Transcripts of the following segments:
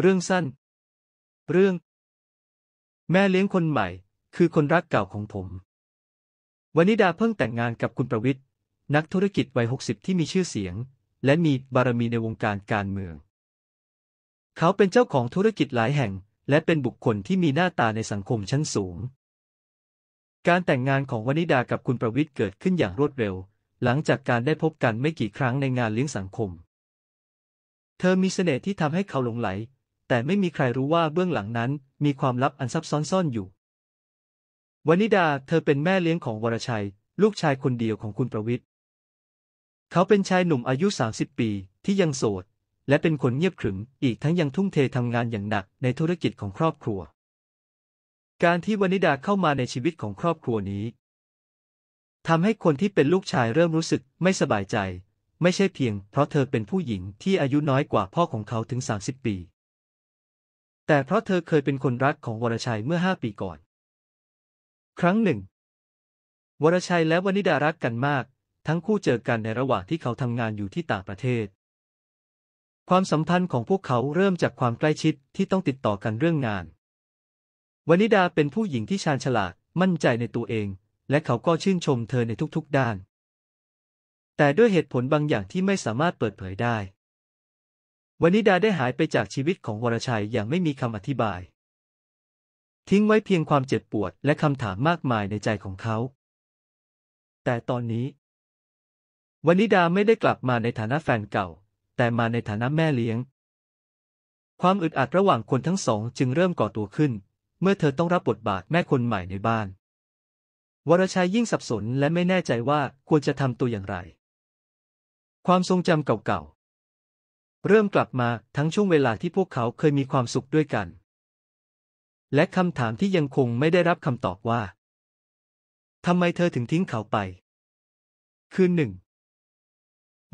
เรื่องสั้น เรื่อง แม่เลี้ยงคนใหม่ คือคนรักเก่าของผมวนิดาเพิ่งแต่งงานกับคุณประวิทย์ นักธุรกิจวัยหกสิบที่มีชื่อเสียง และมีบารมีในวงการการเมือง เขาเป็นเจ้าของธุรกิจหลายแห่ง และเป็นบุคคลที่มีหน้าตาในสังคมชั้นสูง การแต่งงานของวนิดากับคุณประวิทย์เกิดขึ้นอย่างรวดเร็ว หลังจากการได้พบกันไม่กี่ครั้งในงานเลี้ยงสังคม เธอมีเสน่ห์ที่ทำให้เขาหลงไหลแต่ไม่มีใครรู้ว่าเบื้องหลังนั้นมีความลับอันซับซ้อนซ่อนอยู่วนิดา เธอเป็นแม่เลี้ยงของวรชัย ลูกชายคนเดียวของคุณประวิทย์เขาเป็นชายหนุ่มอายุ 30 ปีที่ยังโสด และเป็นคนเงียบขรึม อีกทั้งยังทุ่มเททำงานอย่างหนักในธุรกิจของครอบครัว การที่วนิดาเข้ามาในชีวิตของครอบครัวนี้ ทำให้คนที่เป็นลูกชายเริ่มรู้สึกไม่สบายใจ ไม่ใช่เพียง เพราะเธอเป็นผู้หญิงที่อายุน้อยกว่าพ่อของเขาถึง 30 ปีแต่เพราะเธอเคยเป็นคนรักของวรชัยเมื่อห้าปีก่อน ครั้งหนึ่ง วรชัยและวนิดารักกันมาก ทั้งคู่เจอกันในระหว่างที่เขาทำงานอยู่ที่ต่างประเทศ ความสัมพันธ์ของพวกเขาเริ่มจากความใกล้ชิดที่ต้องติดต่อกันเรื่องงาน วนิดาเป็นผู้หญิงที่ชาญฉลาดมั่นใจในตัวเอง และเขาก็ชื่นชมเธอในทุกๆด้าน แต่ด้วยเหตุผลบางอย่างที่ไม่สามารถเปิดเผยได้วนิดาได้หายไปจากชีวิตของวรชัยอย่างไม่มีคำอธิบาย ทิ้งไว้เพียงความเจ็บปวดและคำถามมากมายในใจของเขา แต่ตอนนี้วนิดาไม่ได้กลับมาในฐานะแฟนเก่า แต่มาในฐานะแม่เลี้ยง ความอึดอัดระหว่างคนทั้งสองจึงเริ่มก่อตัวขึ้น เมื่อเธอต้องรับบทบาทแม่คนใหม่ในบ้าน วรชัยยิ่งสับสนและไม่แน่ใจว่าควรจะทำตัวอย่างไร ความทรงจำเก่าเริ่มกลับมาทั้งช่วงเวลาที่พวกเขาเคยมีความสุขด้วยกัน และคำถามที่ยังคงไม่ได้รับคำตอบว่าทำไมเธอถึงทิ้งเขาไป คืนหนึ่ง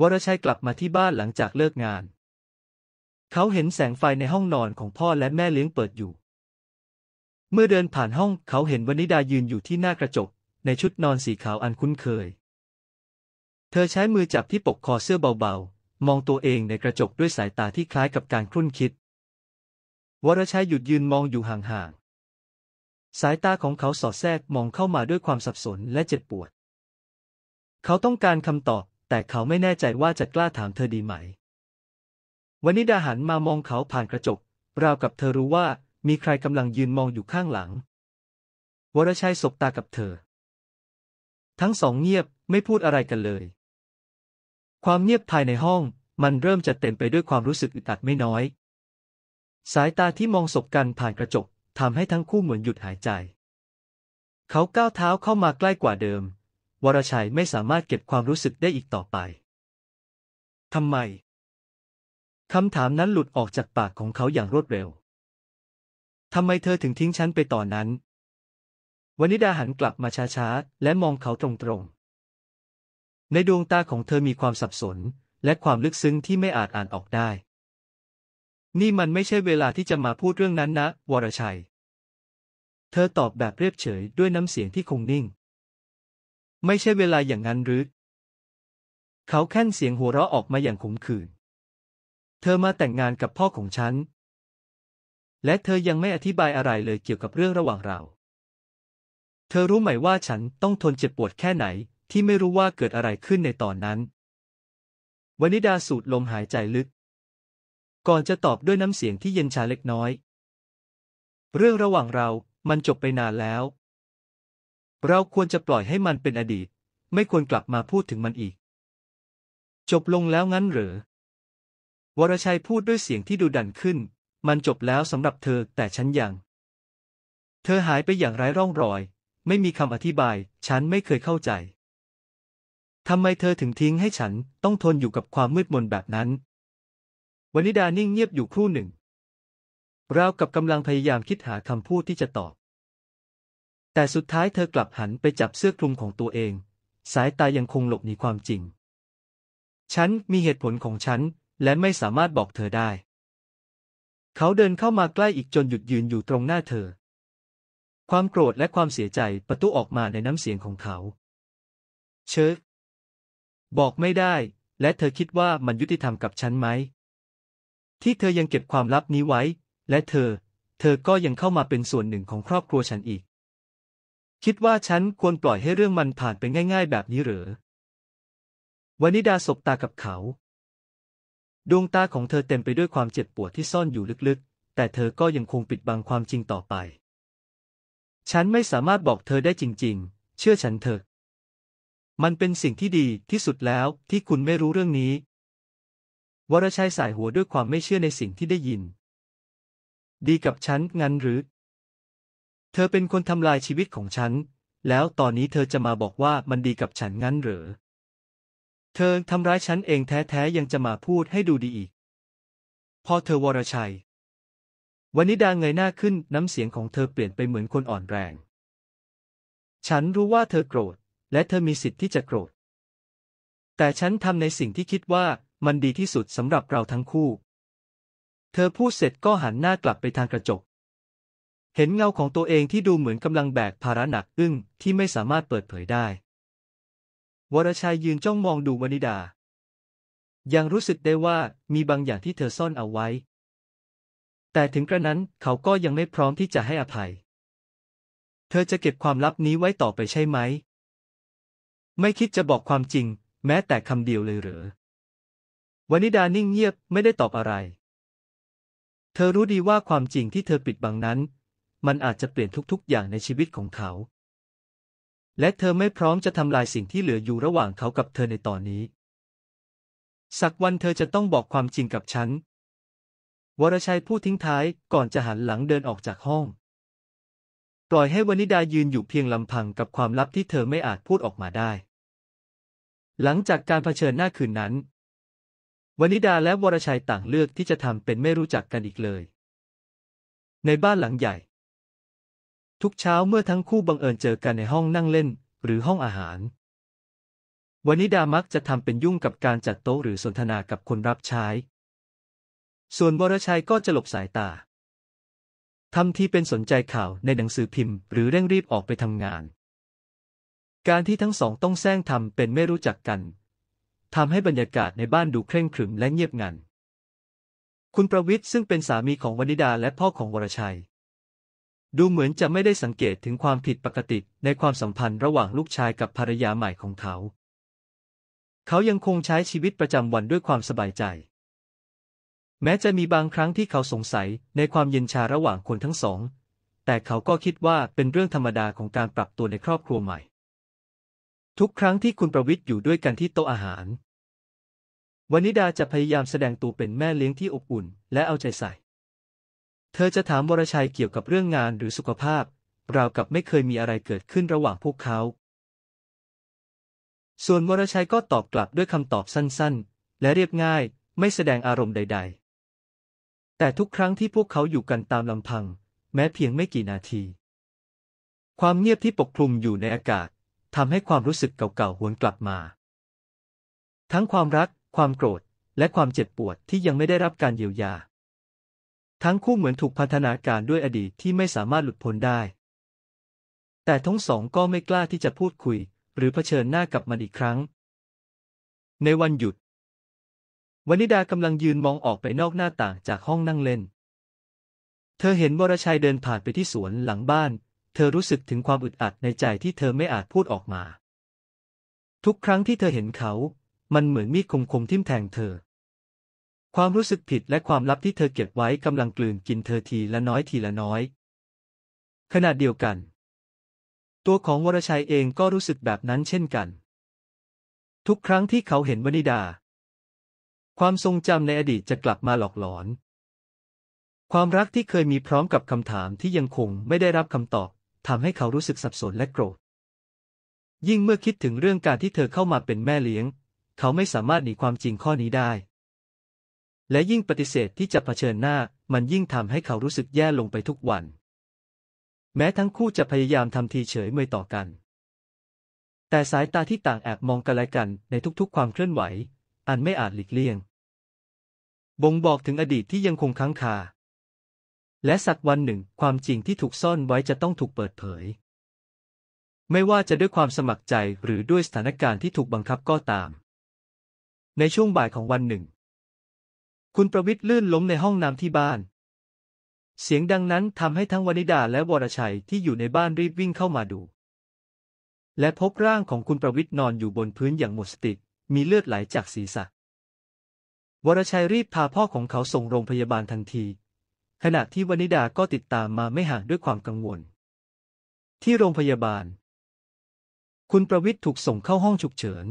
วรชัยกลับมาที่บ้านหลังจากเลิกงาน เขาเห็นแสงไฟในห้องนอนของพ่อและแม่เลี้ยงเปิดอยู่ เมื่อเดินผ่านห้องเขาเห็นวนิดายืนอยู่ที่หน้ากระจกในชุดนอนสีขาวอันคุ้นเคย เธอใช้มือจับที่ปกคอเสื้อเบามองตัวเองในกระจกด้วยสายตาที่คล้ายกับการครุ่นคิด วรชัยหยุดยืนมองอยู่ห่าง ๆ สายตาของเขาสอดแทรกมองเข้ามาด้วยความสับสนและเจ็บปวด เขาต้องการคำตอบแต่เขาไม่แน่ใจว่าจะกล้าถามเธอดีไหม วนิดาหันมามองเขาผ่านกระจกราวกับเธอรู้ว่ามีใครกำลังยืนมองอยู่ข้างหลัง วรชัยสบตากับเธอ ทั้งสองเงียบไม่พูดอะไรกันเลยความเงียบภายในห้อง มันเริ่มจะเต็มไปด้วยความรู้สึกอึดอัดไม่น้อย สายตาที่มองศพกันผ่านกระจกทำให้ทั้งคู่เหมือนหยุดหายใจ เขาก้าวเท้าเข้ามาใกล้กว่าเดิม วรชัยไม่สามารถเก็บความรู้สึกได้อีกต่อไปทำไมคำถามนั้นหลุดออกจากปากของเขาอย่างรวดเร็วทำไมเธอถึงทิ้งฉันไปตอนนั้น วนิดาหันกลับมาช้าๆและมองเขาตรงๆในดวงตาของเธอมีความสับสน และความลึกซึ้งที่ไม่อาจอ่านออกได้ นี่มันไม่ใช่เวลาที่จะมาพูดเรื่องนั้นนะ วรชัย เธอตอบแบบเรียบเฉยด้วยน้ำเสียงที่คงนิ่ง ไม่ใช่เวลาอย่างนั้นหรือ เขาแค่นเสียงหัวเราะออกมาอย่างขมขื่น เธอมาแต่งงานกับพ่อของฉัน และเธอยังไม่อธิบายอะไรเลยเกี่ยวกับเรื่องระหว่างเรา เธอรู้ไหมว่าฉันต้องทนเจ็บปวดแค่ไหนที่ไม่รู้ว่าเกิดอะไรขึ้นในตอนนั้น วนิดาสูดลมหายใจลึก ก่อนจะตอบด้วยน้ำเสียงที่เย็นชาเล็กน้อย เรื่องระหว่างเรา มันจบไปนานแล้ว เราควรจะปล่อยให้มันเป็นอดีต ไม่ควรกลับมาพูดถึงมันอีก จบลงแล้วงั้นเหรอวรชัยพูดด้วยเสียงที่ดูดันขึ้น มันจบแล้วสำหรับเธอ แต่ฉันยังเธอหายไปอย่างไร้ร่องรอย ไม่มีคำอธิบาย ฉันไม่เคยเข้าใจทำไมเธอถึงทิ้งให้ฉันต้องทนอยู่กับความมืดมนแบบนั้น วนิดานิ่งเงียบอยู่ครู่หนึ่ง ราวกับกำลังพยายามคิดหาคำพูดที่จะตอบ แต่สุดท้ายเธอกลับหันไปจับเสื้อคลุมของตัวเอง สายตายังคงหลบหนีความจริง ฉันมีเหตุผลของฉันและไม่สามารถบอกเธอได้ เขาเดินเข้ามาใกล้อีกจนหยุดยืนอยู่ตรงหน้าเธอ ความโกรธและความเสียใจประตูออกมาในน้ำเสียงของเขา เชิญบอกไม่ได้ และเธอคิดว่ามันยุติธรรมกับฉันไหมที่เธอยังเก็บความลับนี้ไว้ และเธอ เธอก็ยังเข้ามาเป็นส่วนหนึ่งของครอบครัวฉันอีก คิดว่าฉันควรปล่อยให้เรื่องมันผ่านไปง่าย ๆ แบบนี้หรือวานิดาสบตากับเขา ดวงตาของเธอเต็มไปด้วยความเจ็บปวดที่ซ่อนอยู่ลึกๆ แต่เธอก็ยังคงปิดบังความจริงต่อไป ฉันไม่สามารถบอกเธอได้จริง ๆ เชื่อฉันเถอะมันเป็นสิ่งที่ดีที่สุดแล้วที่คุณไม่รู้เรื่องนี้ วรชัยสายหัวด้วยความไม่เชื่อในสิ่งที่ได้ยิน ดีกับฉันงั้นหรือ เธอเป็นคนทำลายชีวิตของฉัน แล้วตอนนี้เธอจะมาบอกว่ามันดีกับฉันงั้นหรือ เธอทำร้ายฉันเองแท้ๆยังจะมาพูดให้ดูดีอีก พอเธอวรชัยวันิดาเงยหน้าขึ้นน้ำเสียงของเธอเปลี่ยนไปเหมือนคนอ่อนแรง ฉันรู้ว่าเธอโกรธและเธอมีสิทธิ์ที่จะโกรธ แต่ฉันทำในสิ่งที่คิดว่ามันดีที่สุดสำหรับเราทั้งคู่ เธอพูดเสร็จก็หันหน้ากลับไปทางกระจก เห็นเงาของตัวเองที่ดูเหมือนกำลังแบกภาระหนักอึ้งที่ไม่สามารถเปิดเผยได้ วรชัยยืนจ้องมองดูวนิดา ยังรู้สึกได้ว่ามีบางอย่างที่เธอซ่อนเอาไว้ แต่ถึงกระนั้นเขาก็ยังไม่พร้อมที่จะให้อภัย เธอจะเก็บความลับนี้ไว้ต่อไปใช่ไหมไม่คิดจะบอกความจริง แม้แต่คำเดียวเลยหรือวนิดานิ่งเงียบไม่ได้ตอบอะไร เธอรู้ดีว่าความจริงที่เธอปิดบังนั้น มันอาจจะเปลี่ยนทุกๆอย่างในชีวิตของเขา และเธอไม่พร้อมจะทำลายสิ่งที่เหลืออยู่ระหว่างเขากับเธอในตอนนี้ สักวันเธอจะต้องบอกความจริงกับฉัน วรชัยพูดทิ้งท้ายก่อนจะหันหลังเดินออกจากห้อง ปล่อยให้วนิดายืนอยู่เพียงลำพังกับความลับที่เธอไม่อาจพูดออกมาได้หลังจากการเผชิญหน้าคืนนั้นวนิดาและวรชัยต่างเลือกที่จะทำเป็นไม่รู้จักกันอีกเลย ในบ้านหลังใหญ่ ทุกเช้าเมื่อทั้งคู่บังเอิญเจอกันในห้องนั่งเล่นหรือห้องอาหาร วนิดามักจะทำเป็นยุ่งกับการจัดโต๊ะหรือสนทนากับคนรับใช้ ส่วนวรชัยก็จะหลบสายตาทำที่เป็นสนใจข่าวในหนังสือพิมพ์หรือเร่งรีบออกไปทำงานการที่ทั้งสองต้องแซงทำเป็นไม่รู้จักกันทำให้บรรยากาศในบ้านดูเคร่งขรึมและเงียบงัน คุณประวิทย์ซึ่งเป็นสามีของวนิดาและพ่อของวรชัย ดูเหมือนจะไม่ได้สังเกตถึงความผิดปกติ ในความสัมพันธ์ระหว่างลูกชายกับภรรยาใหม่ของเขา เขายังคงใช้ชีวิตประจำวันด้วยความสบายใจ แม้จะมีบางครั้งที่เขาสงสัยในความเย็นชาระหว่างคนทั้งสอง แต่เขาก็คิดว่าเป็นเรื่องธรรมดาของการปรับตัวในครอบครัวใหม่ทุกครั้งที่คุณประวิทย์อยู่ด้วยกันที่โต๊ะอาหารวนิดาจะพยายามแสดงตัวเป็นแม่เลี้ยงที่อบอุ่นและเอาใจใส่ เธอจะถามวรชัยเกี่ยวกับเรื่องงานหรือสุขภาพ ราวกับไม่เคยมีอะไรเกิดขึ้นระหว่างพวกเขา ส่วนวรชัยก็ตอบกลับด้วยคำตอบสั้น ๆ และเรียบง่าย ไม่แสดงอารมณ์ใด ๆ แต่ทุกครั้งที่พวกเขาอยู่กันตามลำพัง แม้เพียงไม่กี่นาที ความเงียบที่ปกคลุมอยู่ในอากาศทำให้ความรู้สึกเก่าๆหวนกลับมา ทั้งความรัก ความโกรธ และความเจ็บปวดที่ยังไม่ได้รับการเยียวยา ทั้งคู่เหมือนถูกพันธนาการด้วยอดีตที่ไม่สามารถหลุดพ้นได้ แต่ทั้งสองก็ไม่กล้าที่จะพูดคุย หรือเผชิญหน้ากับมันอีกครั้ง ในวันหยุด วนิดากำลังยืนมองออกไปนอกหน้าต่างจากห้องนั่งเล่น เธอเห็นวรชัยเดินผ่านไปที่สวนหลังบ้านเธอรู้สึกถึงความอึดอัดในใจที่เธอไม่อาจพูดออกมา ทุกครั้งที่เธอเห็นเขา มันเหมือนมีดคมคมทิ่มแทงเธอ ความรู้สึกผิดและความลับที่เธอเก็บไว้กำลังกลืนกินเธอทีละน้อยทีละน้อยขณะเดียวกัน ตัวของวรชัยเองก็รู้สึกแบบนั้นเช่นกัน ทุกครั้งที่เขาเห็นวนิดา ความทรงจำในอดีตจะกลับมาหลอกหลอน ความรักที่เคยมีพร้อมกับคำถามที่ยังคงไม่ได้รับคำตอบทำให้เขารู้สึกสับสนและโกรธยิ่งเมื่อคิดถึงเรื่องการที่เธอเข้ามาเป็นแม่เลี้ยง เขาไม่สามารถหนีความจริงข้อนี้ได้ และยิ่งปฏิเสธที่จะะเผชิญหน้า มันยิ่งทำให้เขารู้สึกแย่ลงไปทุกวัน แม้ทั้งคู่จะพยายามทำทีเฉยเมยต่อกัน แต่สายตาที่ต่างแอบมองกันและกันในทุก ๆ ความเคลื่อนไหว อันไม่อาจหลีกเลี่ยง บ่งบอกถึงอดีตที่ยังคงค้างคาและสักวันหนึ่งความจริงที่ถูกซ่อนไว้จะต้องถูกเปิดเผย ไม่ว่าจะด้วยความสมัครใจหรือด้วยสถานการณ์ที่ถูกบังคับก็ตาม ในช่วงบ่ายของวันหนึ่ง คุณประวิทย์ลื่นล้มในห้องน้ำที่บ้าน เสียงดังนั้นทำให้ทั้งวนิดาและวรชัยที่อยู่ในบ้านรีบวิ่งเข้ามาดู และพบร่างของคุณประวิทย์นอนอยู่บนพื้นอย่างหมดสติมีเลือดไหลจากศีรษะ วรชัยรีบพาพ่อของเขาส่งโรงพยาบาลทันทีขณะที่วนิดาก็ติดตามมาไม่ห่างด้วยความกังวล ที่โรงพยาบาล คุณประวิทย์ถูกส่งเข้าห้องฉุกเฉิน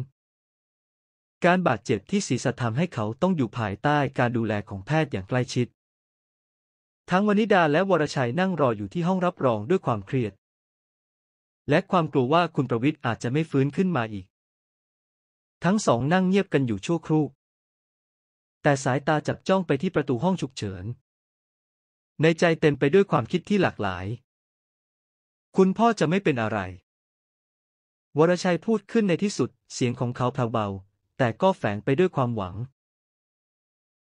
การบาดเจ็บที่ศีรษะทำให้เขาต้องอยู่ภายใต้การดูแลของแพทย์อย่างใกล้ชิด ทั้งวนิดาและวรชัยนั่งรออยู่ที่ห้องรับรองด้วยความเครียด และความกลัวว่าคุณประวิทย์อาจจะไม่ฟื้นขึ้นมาอีก ทั้งสองนั่งเงียบกันอยู่ชั่วครู่ แต่สายตาจับจ้องไปที่ประตูห้องฉุกเฉินในใจเต็มไปด้วยความคิดที่หลากหลาย คุณพ่อจะไม่เป็นอะไร วรชัยพูดขึ้นในที่สุด เสียงของเขาเบาๆแต่ก็แฝงไปด้วยความหวัง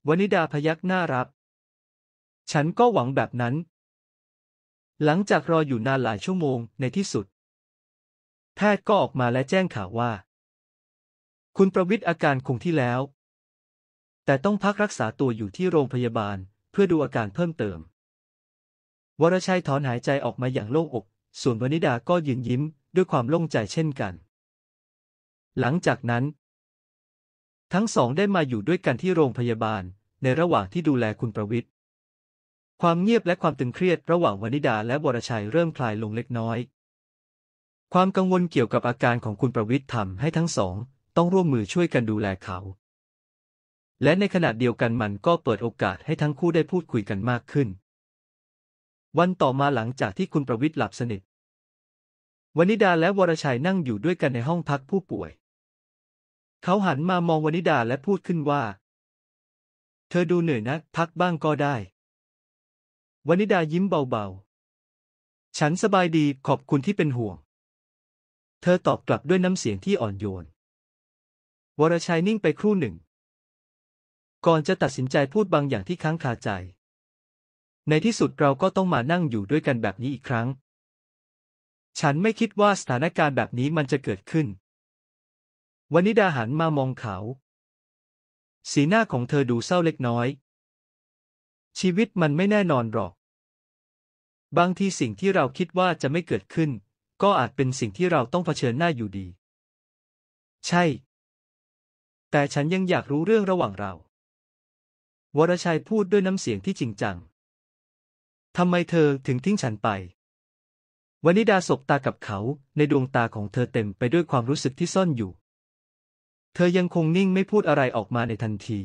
วนิดาพยักหน้ารับ ฉันก็หวังแบบนั้น หลังจากรออยู่นานหลายชั่วโมงในที่สุดแพทย์ก็ออกมาและแจ้งข่าวว่า คุณประวิทย์อาการคงที่แล้ว แต่ต้องพักรักษาตัวอยู่ที่โรงพยาบาล เพื่อดูอาการเพิ่มเติมวรชัยถอนหายใจออกมาอย่างโล่งอก ส่วนวนิดาก็ยืนยิ้มด้วยความโล่งใจเช่นกัน หลังจากนั้น ทั้งสองได้มาอยู่ด้วยกันที่โรงพยาบาล ในระหว่างที่ดูแลคุณประวิทย์ ความเงียบและความตึงเครียดระหว่างวนิดาและวรชัยเริ่มคลายลงเล็กน้อย ความกังวลเกี่ยวกับอาการของคุณประวิทย์ทำให้ทั้งสอง ต้องร่วมมือช่วยกันดูแลเขา และในขณะเดียวกันมันก็เปิดโอกาสให้ทั้งคู่ได้พูดคุยกันมากขึ้นวันต่อมาหลังจากที่คุณประวิทย์หลับสนิท วนิดาและวรชัยนั่งอยู่ด้วยกันในห้องพักผู้ป่วย เขาหันมามองวนิดาและพูดขึ้นว่า เธอดูเหนื่อยนะ พักบ้างก็ได้ วนิดายิ้มเบาๆ ฉันสบายดีขอบคุณที่เป็นห่วง เธอตอบกลับด้วยน้ำเสียงที่อ่อนโยน วรชัยนิ่งไปครู่หนึ่ง ก่อนจะตัดสินใจพูดบางอย่างที่ค้างคาใจในที่สุดเราก็ต้องมานั่งอยู่ด้วยกันแบบนี้อีกครั้ง ฉันไม่คิดว่าสถานการณ์แบบนี้มันจะเกิดขึ้น วันิดาหันมามองเขา สีหน้าของเธอดูเศร้าเล็กน้อย ชีวิตมันไม่แน่นอนหรอก บางทีสิ่งที่เราคิดว่าจะไม่เกิดขึ้น ก็อาจเป็นสิ่งที่เราต้องเผชิญหน้าอยู่ดี ใช่ แต่ฉันยังอยากรู้เรื่องระหว่างเรา วรชัยพูดด้วยน้ำเสียงที่จริงจังทำไมเธอถึงทิ้งฉันไปวนิดาสบตากับเขาในดวงตาของเธอเต็มไปด้วยความรู้สึกที่ซ่อนอยู่ เธอยังคงนิ่งไม่พูดอะไรออกมาในทันที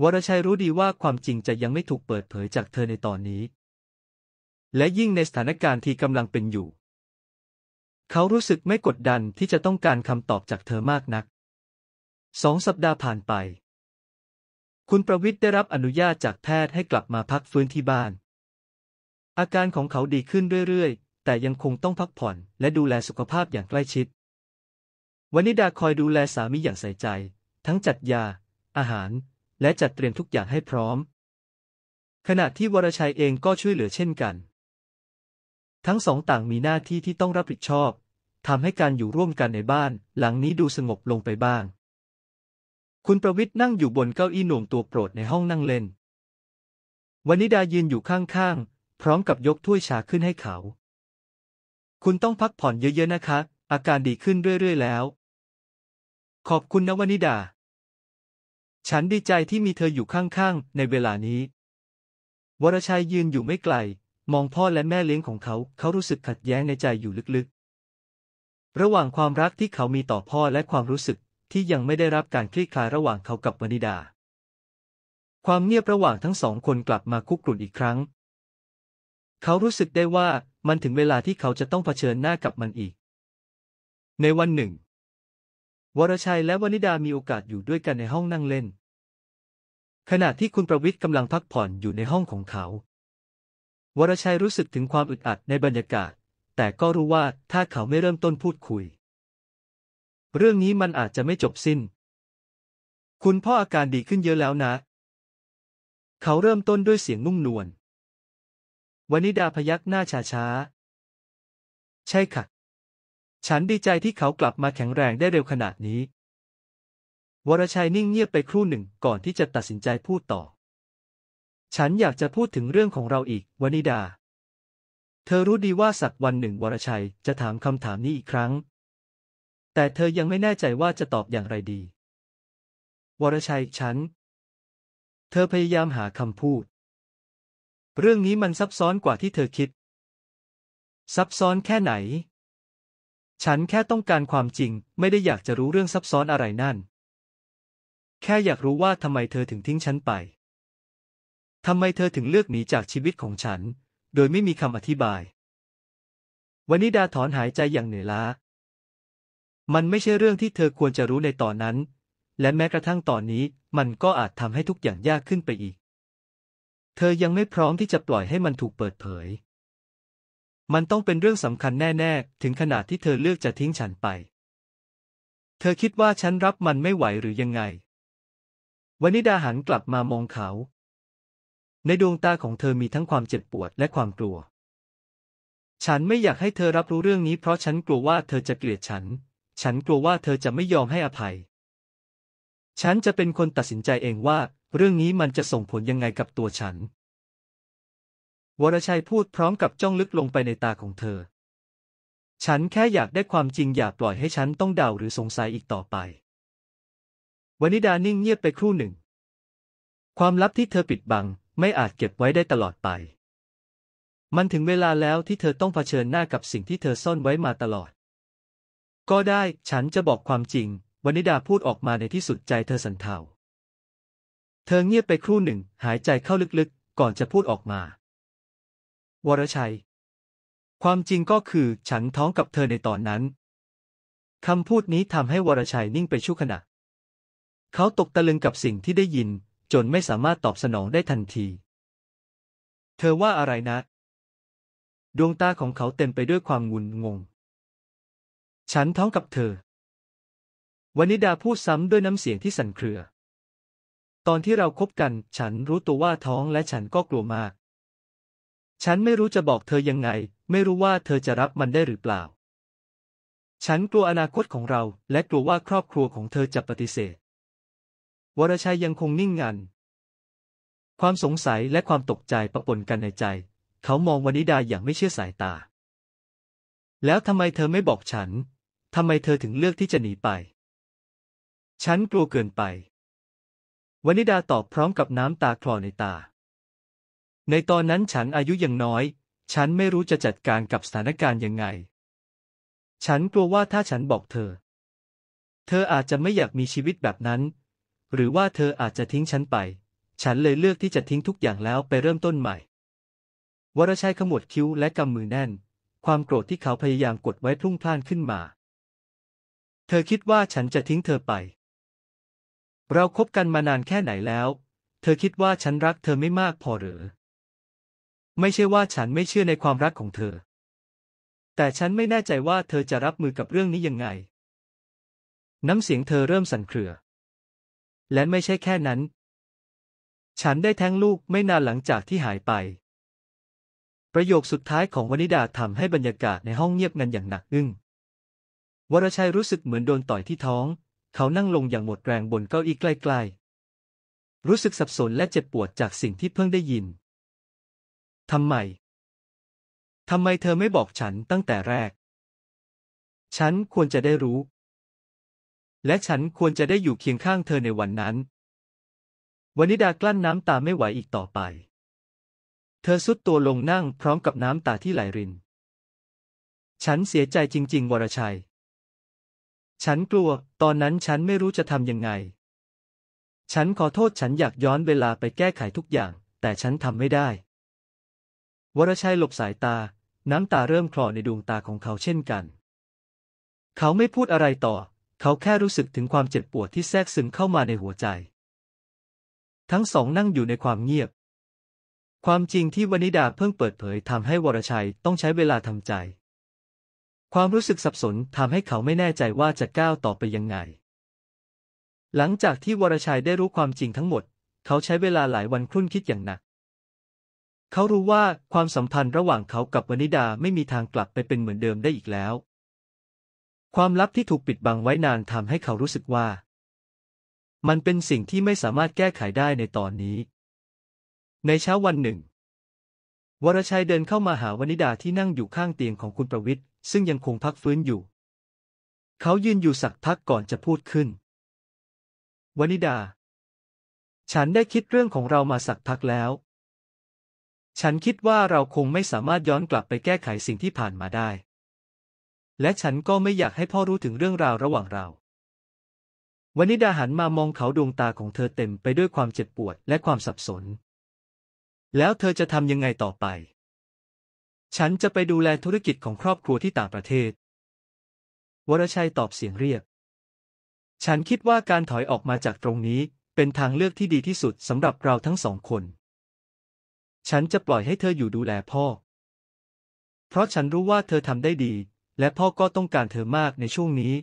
วรชัยรู้ดีว่าความจริงจะยังไม่ถูกเปิดเผยจากเธอในตอนนี้ และยิ่งในสถานการณ์ที่กำลังเป็นอยู่ เขารู้สึกไม่กดดันที่จะต้องการคำตอบจากเธอมากนัก สองสัปดาห์ผ่านไป คุณประวิทย์ได้รับอนุญาตจากแพทย์ให้กลับมาพักฟื้นที่บ้านอาการของเขาดีขึ้นเรื่อยๆ แต่ยังคงต้องพักผ่อนและดูแลสุขภาพอย่างใกล้ชิดวนิดาคอยดูแลสามีอย่างใส่ใจ ทั้งจัดยา อาหาร และจัดเตรียมทุกอย่างให้พร้อม ขณะที่วรชัยเองก็ช่วยเหลือเช่นกัน ทั้งสองต่างมีหน้าที่ที่ต้องรับผิดชอบ ทำให้การอยู่ร่วมกันในบ้าน หลังนี้ดูสงบลงไปบ้าง คุณประวิทย์นั่งอยู่บนเก้าอี้หน่วงตัวโปรดในห้องนั่งเล่นวนิดายืนอยู่ข้างๆพร้อมกับยกถ้วยชาขึ้นให้เขา คุณต้องพักผ่อนเยอะๆนะคะ อาการดีขึ้นเรื่อยๆแล้ว ขอบคุณนวนิดา ฉันดีใจที่มีเธออยู่ข้างๆในเวลานี้ วรชัยยืนอยู่ไม่ไกล มองพ่อและแม่เลี้ยงของเขา เขารู้สึกขัดแย้งในใจอยู่ลึกๆ ระหว่างความรักที่เขามีต่อพ่อและความรู้สึกที่ยังไม่ได้รับการคลี่คลายระหว่างเขากับวนิดา ความเงียบระหว่างทั้งสองคนกลับมาคุกรุ่นอีกครั้งเขารู้สึกได้ว่ามันถึงเวลาที่เขาจะต้องเผชิญหน้ากับมันอีก ในวันหนึ่ง วรชัยและวนิดามีโอกาสอยู่ด้วยกันในห้องนั่งเล่น ขณะที่คุณประวิทย์กำลังพักผ่อนอยู่ในห้องของเขา วรชัยรู้สึกถึงความอึดอัดในบรรยากาศ แต่ก็รู้ว่าถ้าเขาไม่เริ่มต้นพูดคุย เรื่องนี้มันอาจจะไม่จบสิ้น คุณพ่ออาการดีขึ้นเยอะแล้วนะ เขาเริ่มต้นด้วยเสียงนุ่มนวลวนิดาพยักหน้าช้าช้า ใช่ค่ะ ฉันดีใจที่เขากลับมาแข็งแรงได้เร็วขนาดนี้ วรชัยนิ่งเงียบไปครู่หนึ่งก่อนที่จะตัดสินใจพูดต่อ ฉันอยากจะพูดถึงเรื่องของเราอีกวนิดา เธอรู้ดีว่าสักวันหนึ่ง วรชัยจะถามคำถามนี้อีกครั้ง แต่เธอยังไม่แน่ใจว่าจะตอบอย่างไรดี วรชัยฉัน เธอพยายามหาคำพูดเรื่องนี้มันซับซ้อนกว่าที่เธอคิด ซับซ้อนแค่ไหน ฉันแค่ต้องการความจริง ไม่ได้อยากจะรู้เรื่องซับซ้อนอะไรนั่น แค่อยากรู้ว่าทำไมเธอถึงทิ้งฉันไปทำไมเธอถึงเลือกหนีจากชีวิตของฉัน โดยไม่มีคำอธิบายวันนี้ดาถอนหายใจอย่างเหนื่อยล้า มันไม่ใช่เรื่องที่เธอควรจะรู้ในตอนนั้น และแม้กระทั่งตอนนี้มันก็อาจทำให้ทุกอย่างยากขึ้นไปอีกเธอยังไม่พร้อมที่จะปล่อยให้มันถูกเปิดเผย มันต้องเป็นเรื่องสำคัญแน่ ๆ ถึงขนาดที่เธอเลือกจะทิ้งฉันไป เธอคิดว่าฉันรับมันไม่ไหวหรือยังไงวนิดาหันกลับมามองเขา ในดวงตาของเธอมีทั้งความเจ็บปวดและความกลัว ฉันไม่อยากให้เธอรับรู้เรื่องนี้เพราะฉันกลัวว่าเธอจะเกลียดฉัน ฉันกลัวว่าเธอจะไม่ยอมให้อภัย ฉันจะเป็นคนตัดสินใจเองว่าเรื่องนี้มันจะส่งผลยังไงกับตัวฉัน วรชัยพูดพร้อมกับจ้องลึกลงไปในตาของเธอ ฉันแค่อยากได้ความจริงอยากปล่อยให้ฉันต้องเดาหรือสงสัยอีกต่อไป วนิดานิ่งเงียบไปครู่หนึ่ง ความลับที่เธอปิดบังไม่อาจเก็บไว้ได้ตลอดไป มันถึงเวลาแล้วที่เธอต้องเผชิญหน้ากับสิ่งที่เธอซ่อนไว้มาตลอด ก็ได้ฉันจะบอกความจริง วนิดาพูดออกมาในที่สุดใจเธอสันเทาเธอเงียบไปครู่หนึ่งหายใจเข้าลึกๆก่อนจะพูดออกมา วรชัย ความจริงก็คือ ฉันท้องกับเธอในตอนนั้นคำพูดนี้ทำให้วรชัยนิ่งไปชั่วขณะ เขาตกตะลึงกับสิ่งที่ได้ยิน จนไม่สามารถตอบสนองได้ทันที เธอว่าอะไรนะดวงตาของเขาเต็มไปด้วยความงุนงง ฉันท้องกับเธอวนิดาพูดซ้ำด้วยน้ำเสียงที่สั่นเครืออนที่เราคบกันฉันรู้ตัวว่าท้องและฉันก็กลัวมาก ฉันไม่รู้จะบอกเธอยังไง ไม่รู้ว่าเธอจะรับมันได้หรือเปล่า ฉันกลัวอนาคตของเราและกลัวว่าครอบครัวของเธอจะปฏิเสธวรชัยยังคงนิ่งงันความสงสัยและความตกใจปะปนกันในใจ เขามองวนิดาอย่างไม่เชื่อสายตา แล้วทำไมเธอไม่บอกฉันทำไมเธอถึงเลือกที่จะหนีไป ฉันกลัวเกินไปวนิดาตอบพร้อมกับน้ำตา คลอในตา ในตอนนั้นฉันอายุยังน้อย ฉันไม่รู้จะจัดการกับสถานการณ์ยังไง ฉันกลัวว่าถ้าฉันบอกเธอ เธออาจจะไม่อยากมีชีวิตแบบนั้น หรือว่าเธออาจจะทิ้งฉันไป ฉันเลยเลือกที่จะทิ้งทุกอย่างแล้วไปเริ่มต้นใหม่ วรชัยขมวดคิ้วและกำมือแน่น ความโกรธที่เขาพยายามกดไว้พลุ่งพล่านขึ้นมา เธอคิดว่าฉันจะทิ้งเธอไปเราครบกันมานานแค่ไหนแล้ว เธอคิดว่าฉันรักเธอไม่มากพอหรือ ไม่ใช่ว่าฉันไม่เชื่อในความรักของเธอ แต่ฉันไม่แน่ใจว่าเธอจะรับมือกับเรื่องนี้ยังไง น้ำเสียงเธอเริ่มสั่นเครือ และไม่ใช่แค่นั้น ฉันได้แท้งลูกไม่นานหลังจากที่หายไป ประโยคสุดท้ายของวนิดาทำให้บรรยากาศในห้องเงียบงันอย่างหนักอึ้ง วรชัยรู้สึกเหมือนโดนต่อยที่ท้องเขานั่งลงอย่างหมดแรงบนเก้าอี้ใกล้ๆรู้สึกสับสนและเจ็บปวดจากสิ่งที่เพิ่งได้ยิน ทำไม ทำไมเธอไม่บอกฉันตั้งแต่แรก ฉันควรจะได้รู้ และฉันควรจะได้อยู่เคียงข้างเธอในวันนั้นวนิดากลั้นน้ำตาไม่ไหวอีกต่อไป เธอสุดตัวลงนั่งพร้อมกับน้ำตาที่ไหลริน ฉันเสียใจจริงๆ วรชัยฉันกลัว ตอนนั้นฉันไม่รู้จะทำยังไง ฉันขอโทษฉันอยากย้อนเวลาไปแก้ไขทุกอย่าง แต่ฉันทำไม่ได้ วรชัยหลบสายตา น้ำตาเริ่มคลอในดวงตาของเขาเช่นกัน เขาไม่พูดอะไรต่อ เขาแค่รู้สึกถึงความเจ็บปวดที่แทรกซึมเข้ามาในหัวใจ ทั้งสองนั่งอยู่ในความเงียบ ความจริงที่วนิดาเพิ่งเปิดเผยทำให้วรชัยต้องใช้เวลาทำใจความรู้สึกสับสนทำให้เขาไม่แน่ใจว่าจะก้าวต่อไปยังไง หลังจากที่วรชัยได้รู้ความจริงทั้งหมด เขาใช้เวลาหลายวันครุ่นคิดอย่างหนัก เขารู้ว่าความสัมพันธ์ระหว่างเขากับวนิดาไม่มีทางกลับไปเป็นเหมือนเดิมได้อีกแล้ว ความลับที่ถูกปิดบังไว้นานทำให้เขารู้สึกว่า มันเป็นสิ่งที่ไม่สามารถแก้ไขได้ในตอนนี้ ในเช้าวันหนึ่ง วรชัยเดินเข้ามาหาวนิดาที่นั่งอยู่ข้างเตียงของคุณประวิทย์ซึ่งยังคงพักฟื้นอยู่ เขายืนอยู่สักพักก่อนจะพูดขึ้น วนิดา ฉันได้คิดเรื่องของเรามาสักพักแล้ว ฉันคิดว่าเราคงไม่สามารถย้อนกลับไปแก้ไขสิ่งที่ผ่านมาได้ และฉันก็ไม่อยากให้พ่อรู้ถึงเรื่องราวระหว่างเรา วนิดาหันมามองเขาดวงตาของเธอเต็มไปด้วยความเจ็บปวดและความสับสน แล้วเธอจะทำยังไงต่อไปฉันจะไปดูแลธุรกิจของครอบครัวที่ต่างประเทศ วรชัยตอบเสียงเรียก ฉันคิดว่าการถอยออกมาจากตรงนี้เป็นทางเลือกที่ดีที่สุดสำหรับเราทั้งสองคน ฉันจะปล่อยให้เธออยู่ดูแลพ่อ เพราะฉันรู้ว่าเธอทำได้ดี และพ่อก็ต้องการเธอมากในช่วงนี้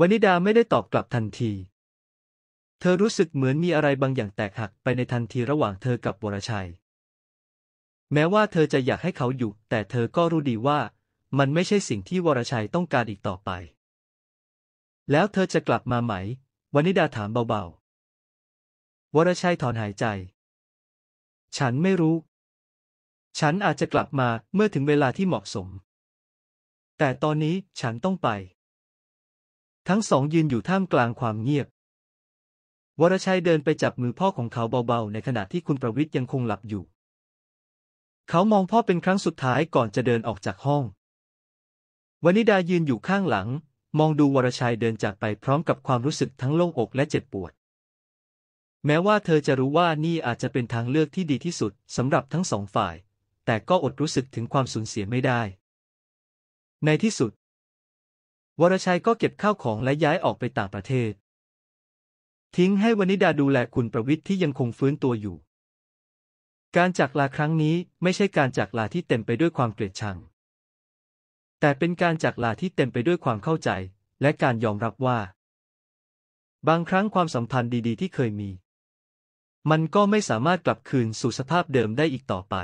วนิดาไม่ได้ตอบกลับทันที เธอรู้สึกเหมือนมีอะไรบางอย่างแตกหักไปในทันทีระหว่างเธอกับวรชัยแม้ว่าเธอจะอยากให้เขาอยู่ แต่เธอก็รู้ดีว่า มันไม่ใช่สิ่งที่วรชัยต้องการอีกต่อไป แล้วเธอจะกลับมาไหม วนิดาถามเบาๆ วรชัยถอนหายใจ ฉันไม่รู้ ฉันอาจจะกลับมาเมื่อถึงเวลาที่เหมาะสม แต่ตอนนี้ฉันต้องไป ทั้งสองยืนอยู่ท่ามกลางความเงียบ วรชัยเดินไปจับมือพ่อของเขาเบา ๆ ในขณะที่คุณประวิทย์ยังคงหลับอยู่เขามองพ่อเป็นครั้งสุดท้ายก่อนจะเดินออกจากห้อง วนิดายืนอยู่ข้างหลัง มองดูวรชัยเดินจากไปพร้อมกับความรู้สึกทั้งโล่งอกและเจ็บปวด แม้ว่าเธอจะรู้ว่านี่อาจจะเป็นทางเลือกที่ดีที่สุดสำหรับทั้งสองฝ่าย แต่ก็อดรู้สึกถึงความสูญเสียไม่ได้ ในที่สุด วรชัยก็เก็บข้าวของและย้ายออกไปต่างประเทศ ทิ้งให้วนิดาดูแลคุณประวิทย์ที่ยังคงฟื้นตัวอยู่การจากลาครั้งนี้ไม่ใช่การจากลาที่เต็มไปด้วยความเกลียดชัง แต่เป็นการจากลาที่เต็มไปด้วยความเข้าใจและการยอมรับว่า บางครั้งความสัมพันธ์ดี ๆ ที่เคยมี มันก็ไม่สามารถกลับคืนสู่สภาพเดิมได้อีกต่อไป